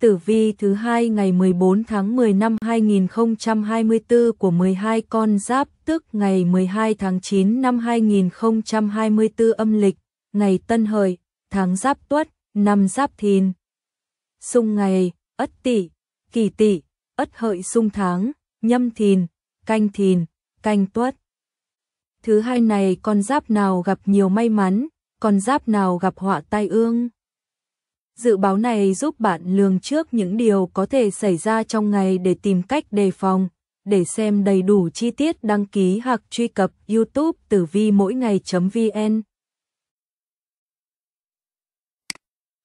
tử vi thứ hai ngày 14 tháng 10 năm 2024 của 12 con giáp tức ngày 12 tháng 9 năm 2024 âm lịch, ngày Tân Hợi, tháng Giáp Tuất, năm Giáp Thìn. Xung ngày, Ất Tỵ, Kỷ Tỵ, Ất Hợi xung tháng, Nhâm Thìn, Canh Thìn, Canh Tuất. Thứ hai này con giáp nào gặp nhiều may mắn, con giáp nào gặp họa tai ương. Dự báo này giúp bạn lường trước những điều có thể xảy ra trong ngày để tìm cách đề phòng. Để xem đầy đủ chi tiết đăng ký hoặc truy cập YouTube tử vi mỗi ngày.vn.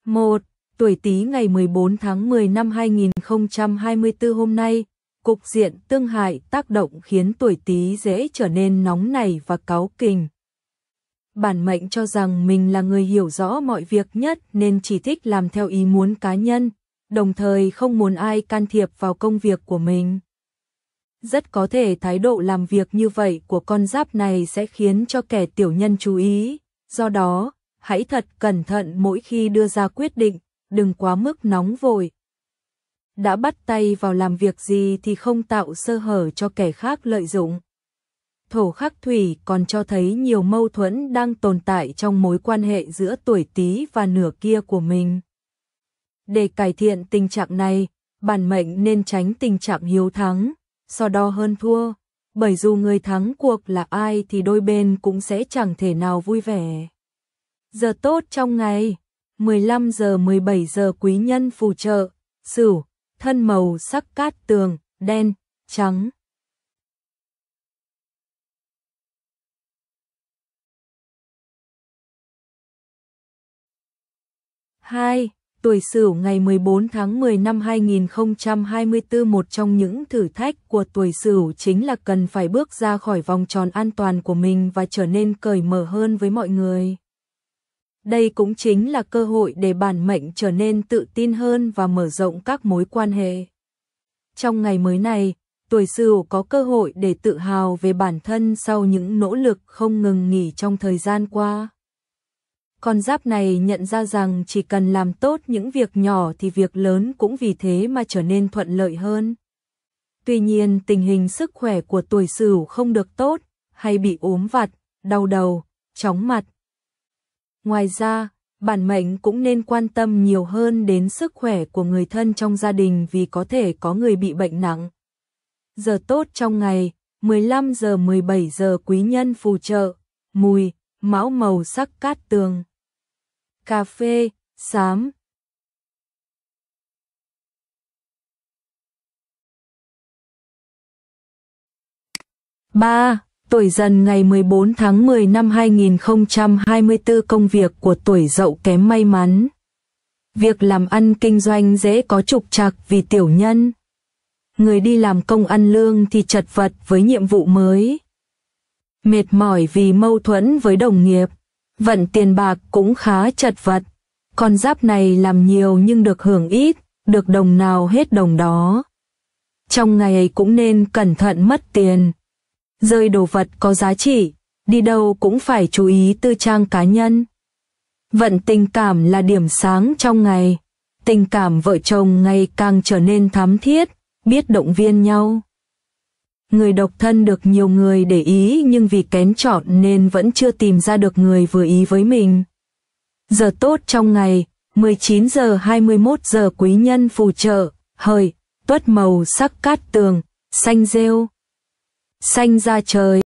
1. Tuổi Tý ngày 14 tháng 10 năm 2024 hôm nay, cục diện tương hại tác động khiến tuổi Tý dễ trở nên nóng nảy và cáu kỉnh bản mệnh cho rằng mình là người hiểu rõ mọi việc nhất nên chỉ thích làm theo ý muốn cá nhân, đồng thời không muốn ai can thiệp vào công việc của mình. Rất có thể thái độ làm việc như vậy của con giáp này sẽ khiến cho kẻ tiểu nhân chú ý, do đó, hãy thật cẩn thận mỗi khi đưa ra quyết định, đừng quá mức nóng vội. Đã bắt tay vào làm việc gì thì không tạo sơ hở cho kẻ khác lợi dụng thổ khắc thủy còn cho thấy nhiều mâu thuẫn đang tồn tại trong mối quan hệ giữa tuổi Tý và nửa kia của mình. Để cải thiện tình trạng này, bản mệnh nên tránh tình trạng hiếu thắng, so đo hơn thua, bởi dù người thắng cuộc là ai thì đôi bên cũng sẽ chẳng thể nào vui vẻ. Giờ tốt trong ngày, 15 giờ 17 giờ quý nhân phù trợ, Sửu, thân màu sắc cát tường, đen, trắng. 2. Tuổi Sửu ngày 14 tháng 10 năm 2024 một trong những thử thách của tuổi Sửu chính là cần phải bước ra khỏi vòng tròn an toàn của mình và trở nên cởi mở hơn với mọi người. Đây cũng chính là cơ hội để bản mệnh trở nên tự tin hơn và mở rộng các mối quan hệ. Trong ngày mới này, tuổi Sửu có cơ hội để tự hào về bản thân sau những nỗ lực không ngừng nghỉ trong thời gian qua con giáp này nhận ra rằng chỉ cần làm tốt những việc nhỏ thì việc lớn cũng vì thế mà trở nên thuận lợi hơn. Tuy nhiên tình hình sức khỏe của tuổi sửu không được tốt, hay bị ốm vặt, đau đầu, chóng mặt. Ngoài ra, bản mệnh cũng nên quan tâm nhiều hơn đến sức khỏe của người thân trong gia đình vì có thể có người bị bệnh nặng. Giờ tốt trong ngày, 15 giờ 17 giờ quý nhân phù trợ, mùi, máu màu sắc cát tường, cà phê, xám. ba Tuổi dần ngày 14 tháng 10 năm 2024 công việc của tuổi dậu kém may mắn. Việc làm ăn kinh doanh dễ có trục trặc vì tiểu nhân. Người đi làm công ăn lương thì chật vật với nhiệm vụ mới mệt mỏi vì mâu thuẫn với đồng nghiệp, vận tiền bạc cũng khá chật vật. Con giáp này làm nhiều nhưng được hưởng ít, được đồng nào hết đồng đó. Trong ngày ấy cũng nên cẩn thận mất tiền. Rơi đồ vật có giá trị, đi đâu cũng phải chú ý tư trang cá nhân. Vận tình cảm là điểm sáng trong ngày. Tình cảm vợ chồng ngày càng trở nên thắm thiết, biết động viên nhau người độc thân được nhiều người để ý nhưng vì kén chọn nên vẫn chưa tìm ra được người vừa ý với mình. Giờ tốt trong ngày, 19 giờ 21 giờ quý nhân phù trợ, hời, tuất màu sắc cát tường, xanh rêu, xanh ra trời.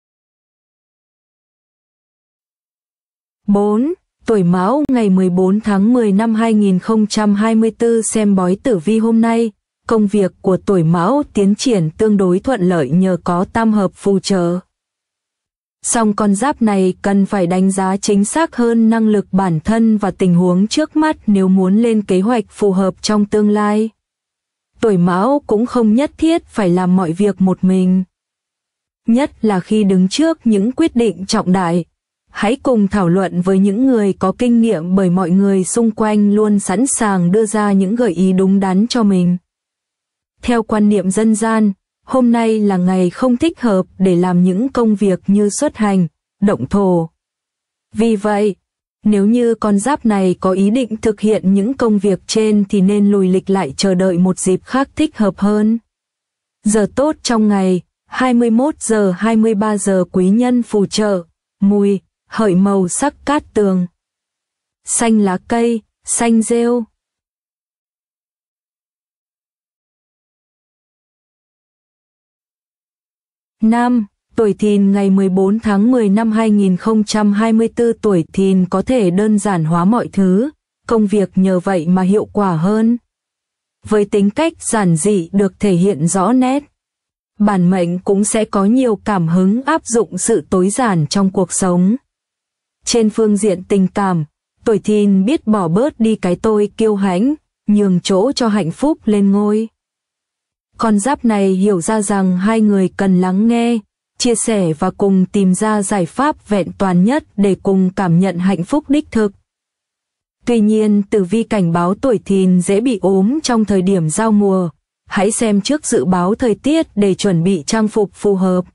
4. Tuổi Mão ngày 14 tháng 10 năm 2024 xem bói tử vi hôm nay, công việc của tuổi mão tiến triển tương đối thuận lợi nhờ có tam hợp phù trợ. Song con giáp này cần phải đánh giá chính xác hơn năng lực bản thân và tình huống trước mắt nếu muốn lên kế hoạch phù hợp trong tương lai. Tuổi mão cũng không nhất thiết phải làm mọi việc một mình. Nhất là khi đứng trước những quyết định trọng đại. Hãy cùng thảo luận với những người có kinh nghiệm bởi mọi người xung quanh luôn sẵn sàng đưa ra những gợi ý đúng đắn cho mình. Theo quan niệm dân gian, hôm nay là ngày không thích hợp để làm những công việc như xuất hành, động thổ. Vì vậy, nếu như con giáp này có ý định thực hiện những công việc trên thì nên lùi lịch lại chờ đợi một dịp khác thích hợp hơn. Giờ tốt trong ngày, 21 giờ 23 giờ quý nhân phù trợ, mùi, hợi màu sắc cát tường. Xanh lá cây, xanh rêu. Nam, tuổi thìn ngày 14 tháng 10 năm 2024 tuổi thìn có thể đơn giản hóa mọi thứ, công việc nhờ vậy mà hiệu quả hơn. Với tính cách giản dị được thể hiện rõ nét, bản mệnh cũng sẽ có nhiều cảm hứng áp dụng sự tối giản trong cuộc sống. Trên phương diện tình cảm, tuổi thìn biết bỏ bớt đi cái tôi kiêu hãnh, nhường chỗ cho hạnh phúc lên ngôi. Con giáp này hiểu ra rằng hai người cần lắng nghe, chia sẻ và cùng tìm ra giải pháp vẹn toàn nhất để cùng cảm nhận hạnh phúc đích thực. Tuy nhiên, tử vi cảnh báo tuổi thìn dễ bị ốm trong thời điểm giao mùa. Hãy xem trước dự báo thời tiết để chuẩn bị trang phục phù hợp.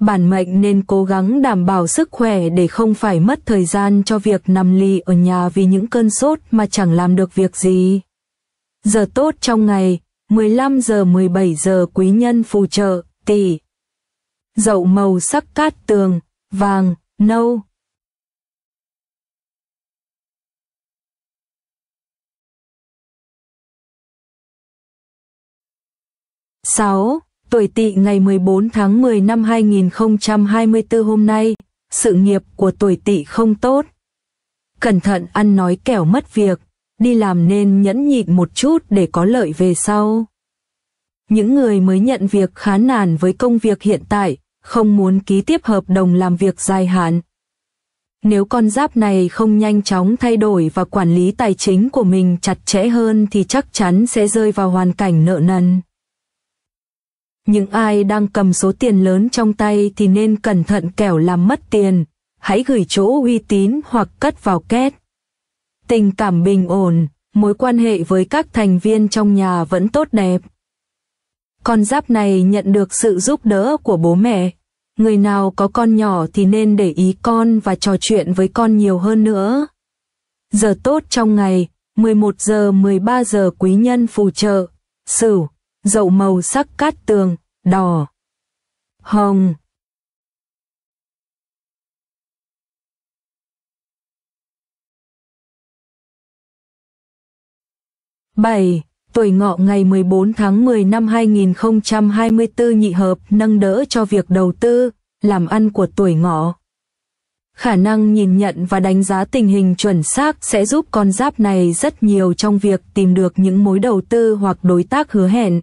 Bản mệnh nên cố gắng đảm bảo sức khỏe để không phải mất thời gian cho việc nằm lì ở nhà vì những cơn sốt mà chẳng làm được việc gì. Giờ tốt trong ngày, 15 giờ 17 giờ quý nhân phù trợ, tỷ. Dậu màu sắc cát tường, vàng, nâu. Sáu, tuổi tỵ ngày 14 tháng 10 năm 2024 hôm nay, sự nghiệp của tuổi tỵ không tốt. Cẩn thận ăn nói kẻo mất việc đi làm nên nhẫn nhịn một chút để có lợi về sau. Những người mới nhận việc khá nản với công việc hiện tại, không muốn ký tiếp hợp đồng làm việc dài hạn. Nếu con giáp này không nhanh chóng thay đổi và quản lý tài chính của mình chặt chẽ hơn thì chắc chắn sẽ rơi vào hoàn cảnh nợ nần. Những ai đang cầm số tiền lớn trong tay thì nên cẩn thận kẻo làm mất tiền, hãy gửi chỗ uy tín hoặc cất vào két. Tình cảm bình ổn, mối quan hệ với các thành viên trong nhà vẫn tốt đẹp. Con giáp này nhận được sự giúp đỡ của bố mẹ. Người nào có con nhỏ thì nên để ý con và trò chuyện với con nhiều hơn nữa. Giờ tốt trong ngày, 11 giờ 13 giờ quý nhân phù trợ, sửu, dậu màu sắc cát tường, đỏ, hồng. 7. Tuổi ngọ ngày 14 tháng 10 năm 2024 nhị hợp nâng đỡ cho việc đầu tư, làm ăn của tuổi ngọ. Khả năng nhìn nhận và đánh giá tình hình chuẩn xác sẽ giúp con giáp này rất nhiều trong việc tìm được những mối đầu tư hoặc đối tác hứa hẹn.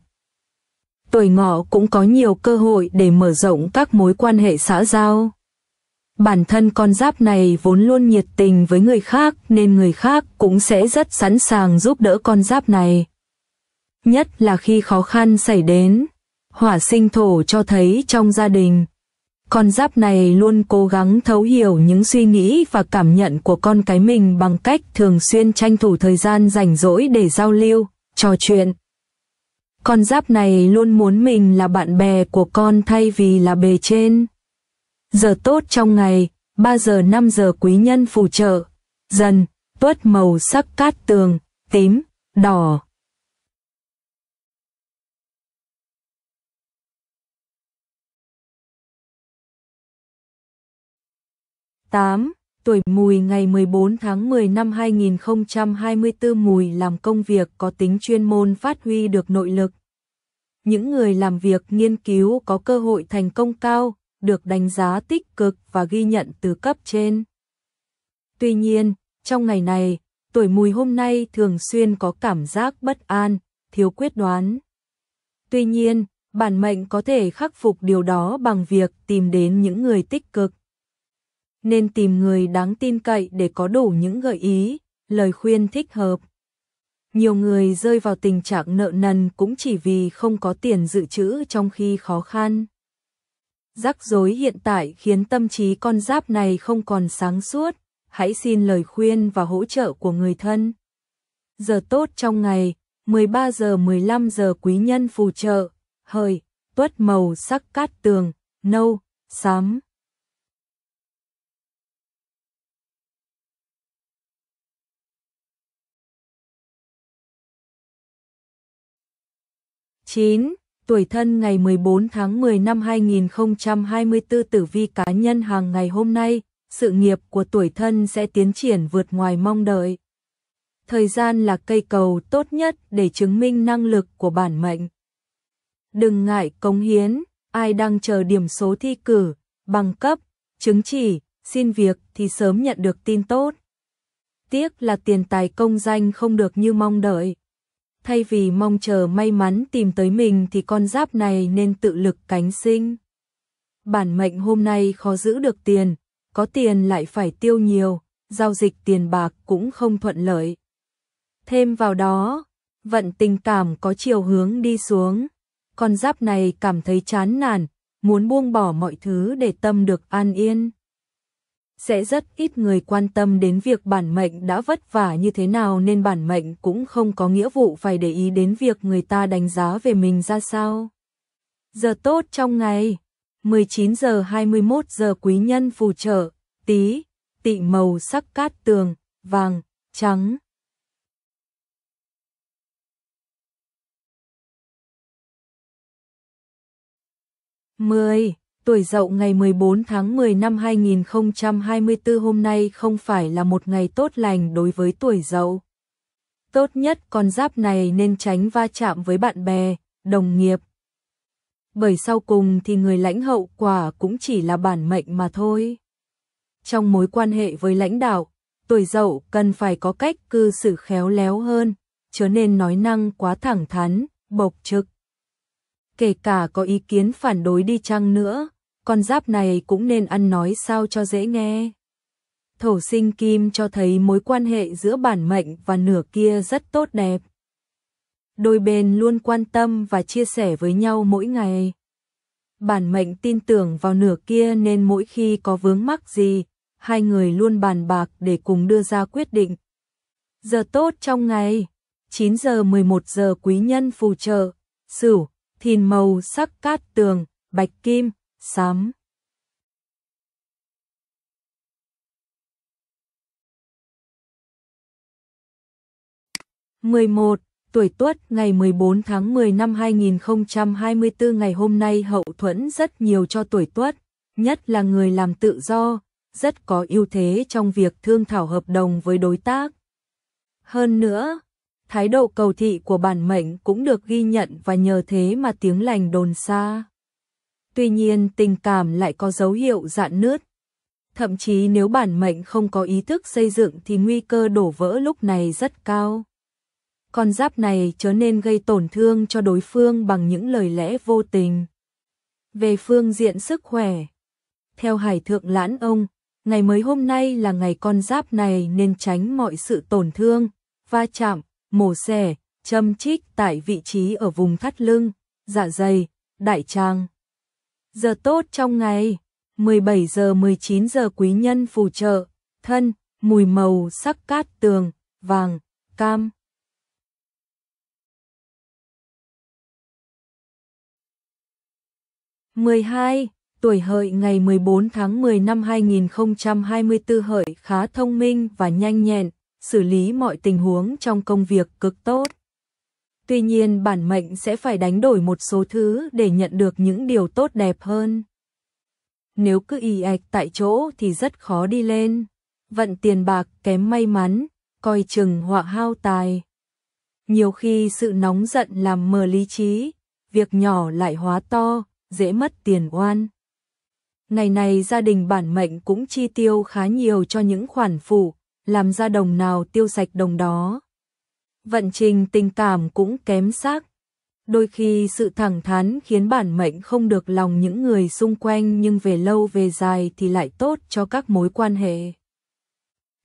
Tuổi ngọ cũng có nhiều cơ hội để mở rộng các mối quan hệ xã giao. Bản thân con giáp này vốn luôn nhiệt tình với người khác nên người khác cũng sẽ rất sẵn sàng giúp đỡ con giáp này. Nhất là khi khó khăn xảy đến, hỏa sinh thổ cho thấy trong gia đình. Con giáp này luôn cố gắng thấu hiểu những suy nghĩ và cảm nhận của con cái mình bằng cách thường xuyên tranh thủ thời gian rảnh rỗi để giao lưu, trò chuyện. Con giáp này luôn muốn mình là bạn bè của con thay vì là bề trên giờ tốt trong ngày, 3 giờ 5 giờ quý nhân phù trợ, dần, tuất màu sắc cát tường, tím, đỏ. tám Tuổi mùi ngày 14 tháng 10 năm 2024 mùi làm công việc có tính chuyên môn phát huy được nội lực. Những người làm việc nghiên cứu có cơ hội thành công cao, được đánh giá tích cực và ghi nhận từ cấp trên. Tuy nhiên, trong ngày này, tuổi mùi hôm nay thường xuyên có cảm giác bất an, thiếu quyết đoán. Tuy nhiên, bản mệnh có thể khắc phục điều đó bằng việc tìm đến những người tích cực. Nên tìm người đáng tin cậy để có đủ những gợi ý, lời khuyên thích hợp. Nhiều người rơi vào tình trạng nợ nần cũng chỉ vì không có tiền dự trữ trong khi khó khăn. Rắc rối hiện tại khiến tâm trí con giáp này không còn sáng suốt, hãy xin lời khuyên và hỗ trợ của người thân. Giờ tốt trong ngày, 13 giờ 15 giờ quý nhân phù trợ, hời, tuất màu sắc cát tường, nâu, xám. chín tuổi thân ngày 14 tháng 10 năm 2024 tử vi cá nhân hàng ngày hôm nay, sự nghiệp của tuổi thân sẽ tiến triển vượt ngoài mong đợi. Thời gian là cây cầu tốt nhất để chứng minh năng lực của bản mệnh. Đừng ngại cống hiến, ai đang chờ điểm số thi cử, bằng cấp, chứng chỉ, xin việc thì sớm nhận được tin tốt. Tiếc là tiền tài công danh không được như mong đợi thay vì mong chờ may mắn tìm tới mình thì con giáp này nên tự lực cánh sinh. Bản mệnh hôm nay khó giữ được tiền, có tiền lại phải tiêu nhiều, giao dịch tiền bạc cũng không thuận lợi. Thêm vào đó, vận tình cảm có chiều hướng đi xuống. Con giáp này cảm thấy chán nản, muốn buông bỏ mọi thứ để tâm được an yên sẽ rất ít người quan tâm đến việc bản mệnh đã vất vả như thế nào nên bản mệnh cũng không có nghĩa vụ phải để ý đến việc người ta đánh giá về mình ra sao. Giờ tốt trong ngày, 19 giờ 21 giờ quý nhân phù trợ, tí, tị màu sắc cát tường, vàng, trắng. mười tuổi dậu ngày 14 tháng 10 năm 2024 hôm nay không phải là một ngày tốt lành đối với tuổi dậu. Tốt nhất con giáp này nên tránh va chạm với bạn bè, đồng nghiệp. Bởi sau cùng thì người lãnh hậu quả cũng chỉ là bản mệnh mà thôi. Trong mối quan hệ với lãnh đạo, tuổi dậu cần phải có cách cư xử khéo léo hơn, chớ nên nói năng quá thẳng thắn, bộc trực kể cả có ý kiến phản đối đi chăng nữa, con giáp này cũng nên ăn nói sao cho dễ nghe. Thổ sinh kim cho thấy mối quan hệ giữa bản mệnh và nửa kia rất tốt đẹp. Đôi bên luôn quan tâm và chia sẻ với nhau mỗi ngày. Bản mệnh tin tưởng vào nửa kia nên mỗi khi có vướng mắc gì, hai người luôn bàn bạc để cùng đưa ra quyết định. Giờ tốt trong ngày, 9 giờ 11 giờ quý nhân phù trợ, Sửu, Thìn màu sắc cát tường, bạch kim, sắm mười một tuổi Tuất ngày 14 tháng 10 năm 2024 ngày hôm nay hậu thuẫn rất nhiều cho tuổi Tuất, nhất là người làm tự do, rất có ưu thế trong việc thương thảo hợp đồng với đối tác. Hơn nữa, thái độ cầu thị của bản mệnh cũng được ghi nhận và nhờ thế mà tiếng lành đồn xa tuy nhiên tình cảm lại có dấu hiệu dạn nứt. Thậm chí nếu bản mệnh không có ý thức xây dựng thì nguy cơ đổ vỡ lúc này rất cao. Con giáp này chớ nên gây tổn thương cho đối phương bằng những lời lẽ vô tình. Về phương diện sức khỏe, theo Hải Thượng Lãn Ông, ngày mới hôm nay là ngày con giáp này nên tránh mọi sự tổn thương, va chạm, mổ xẻ, châm chích tại vị trí ở vùng thắt lưng, dạ dày, đại tràng giờ tốt trong ngày, 17 giờ 19 giờ quý nhân phù trợ, thân, mùi màu sắc cát tường, vàng, cam. mười hai tuổi hợi ngày 14 tháng 10 năm 2024 hợi khá thông minh và nhanh nhẹn, xử lý mọi tình huống trong công việc cực tốt. Tuy nhiên bản mệnh sẽ phải đánh đổi một số thứ để nhận được những điều tốt đẹp hơn. Nếu cứ y ạch tại chỗ thì rất khó đi lên. Vận tiền bạc kém may mắn, coi chừng họa hao tài. Nhiều khi sự nóng giận làm mờ lý trí, việc nhỏ lại hóa to, dễ mất tiền oan. Ngày này gia đình bản mệnh cũng chi tiêu khá nhiều cho những khoản phụ, làm ra đồng nào tiêu sạch đồng đó vận trình tình cảm cũng kém sắc. Đôi khi sự thẳng thắn khiến bản mệnh không được lòng những người xung quanh nhưng về lâu về dài thì lại tốt cho các mối quan hệ.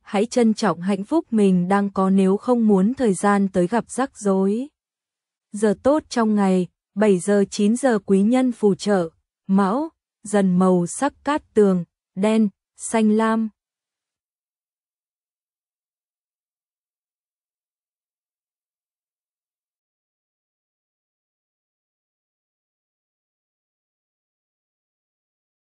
Hãy trân trọng hạnh phúc mình đang có nếu không muốn thời gian tới gặp rắc rối. Giờ tốt trong ngày, 7 giờ 9 giờ quý nhân phù trợ, mão, dần màu sắc cát tường, đen, xanh lam.